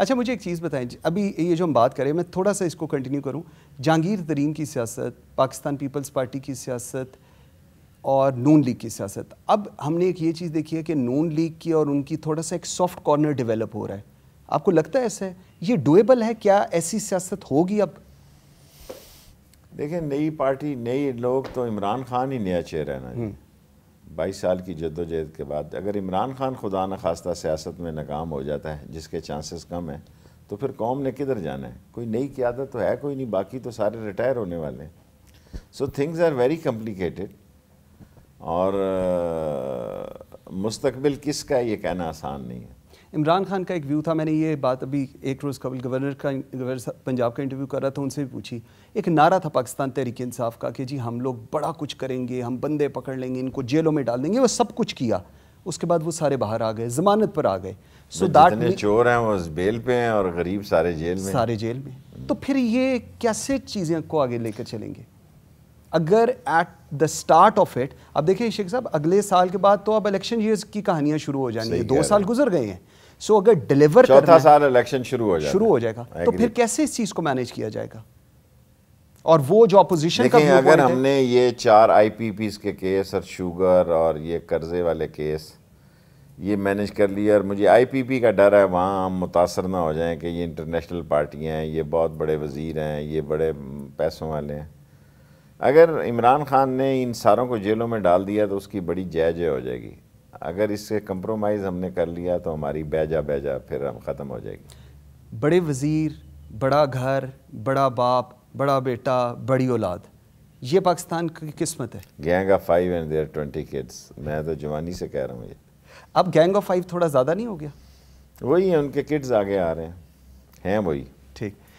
अच्छा मुझे एक चीज़ बताएं अभी ये जो हम बात करें मैं थोड़ा सा इसको कंटिन्यू करूँ जहांगीर तरीन की सियासत पाकिस्तान पीपल्स पार्टी की सियासत और नून लीग की सियासत अब हमने एक ये चीज़ देखी है कि नून लीग की और उनकी थोड़ा सा एक सॉफ्ट कॉर्नर डेवलप हो रहा है आपको लगता है ऐसा है ये डुएबल है क्या ऐसी सियासत होगी अब देखें नई पार्टी नए लोग तो इमरान खान ही नया चेहरा है ना बाईस साल की जद्दोजहद के बाद अगर इमरान खान खुदा न खास्ता सियासत में नाकाम हो जाता है जिसके चांसेस कम हैं तो फिर कौम ने किधर जाना है कोई नई क्यादत तो है कोई नहीं बाकी तो सारे रिटायर होने वाले हैं so things are very complicated और मुस्तबिल किसका ये कहना आसान नहीं है इमरान खान का एक व्यू था मैंने ये बात अभी एक रोज़ कबल गवर्नर का गवर्नर पंजाब का इंटरव्यू कर रहा था उनसे भी पूछी एक नारा था पाकिस्तान तहरीक इंसाफ का कि जी हम लोग बड़ा कुछ करेंगे हम बंदे पकड़ लेंगे इनको जेलों में डाल देंगे वो सब कुछ किया उसके बाद वो सारे बाहर आ गए जमानत पर आ गए सो दैट चोर हैं वो बेल पे हैं और गरीब सारे जेल में सारे जेल में तो फिर ये कैसे चीज़ें को आगे लेकर चलेंगे अगर at the start of it अब देखिए शेख साहब अगले साल के बाद तो अब इलेक्शन ईयर्स की कहानियां शुरू हो जाएंगी दो साल गुजर गए हैं सो अगर डिलीवर चौथा साल इलेक्शन शुरू हो जाए शुरू हो जाएगा तो फिर कैसे इस चीज को मैनेज किया जाएगा और वो जो अपोजिशन का अगर हमने ये चार पी के केस और शुगर और ये कर्जे वाले केस ये मैनेज कर लिया और मुझे आईपीपी का डर है वहाँ हम मुतासर ना हो जाएं कि ये इंटरनेशनल पार्टियाँ हैं ये बहुत बड़े वज़ीर हैं ये बड़े पैसों वाले हैं अगर इमरान खान ने इन सारों को जेलों में डाल दिया तो उसकी बड़ी जय जय हो जाएगी अगर इससे कंप्रोमाइज़ हमने कर लिया तो हमारी बैजा बैजा फिर हम ख़त्म हो जाएगी बड़े वज़ीर बड़ा घर बड़ा बाप बड़ा बेटा बड़ी औलाद ये पाकिस्तान की किस्मत है gang of five and their twenty kids मैं तो जवानी से कह रहा हूँ ये अब गैंग ऑफ फाइव थोड़ा ज़्यादा नहीं हो गया वही है उनके किड्स आगे आ रहे हैं हैं वही ठीक